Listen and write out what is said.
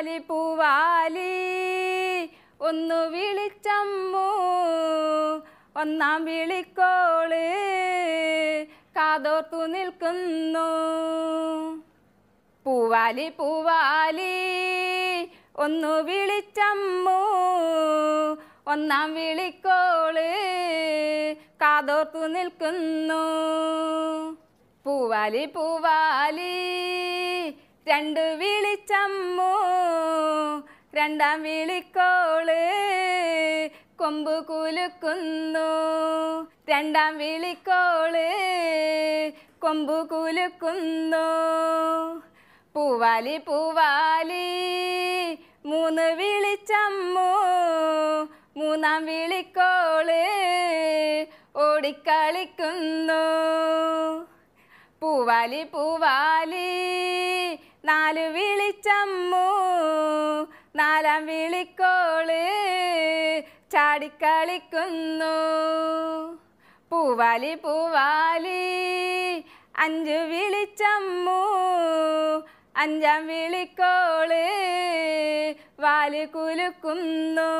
പൂവാലി പൂവാലി ഒന്നു വിളിച്ചമ്മു ഒന്നാം വിളിക്കോള് കാതോർത്തു നിൽക്കുന്നു പൂവാലി പൂവാലി ഒന്നു വിളിച്ചമ്മു ഒന്നാം വിളിക്കോള് കാതോർത്തു നിൽക്കുന്നു പൂവാലി പൂവാലി രണ്ട് വിളിച്ചമ്മു രണ്ടാം വിളിക്കോള് കൊമ്പ് കുലുക്കുന്നു രണ്ടാം വിളിക്കോള് കൊമ്പ് കുലുക്കുന്നു പൂവാലി പൂവാലി മൂന്ന് വിളിച്ചമ്മു മൂന്നാം വിളിക്കോള് ഓടിക്കളിക്കുന്നു പൂവാലി പൂവാലി നാല് വിളിച്ചമ്മു നാലാം വിളിക്കോള് ചാടിക്കളിക്കുന്നു പൂവാലി പൂവാലി അഞ്ച് വിളിച്ചമ്മു അഞ്ചാം വിളിക്കോള് വാല് കുലുക്കുന്നു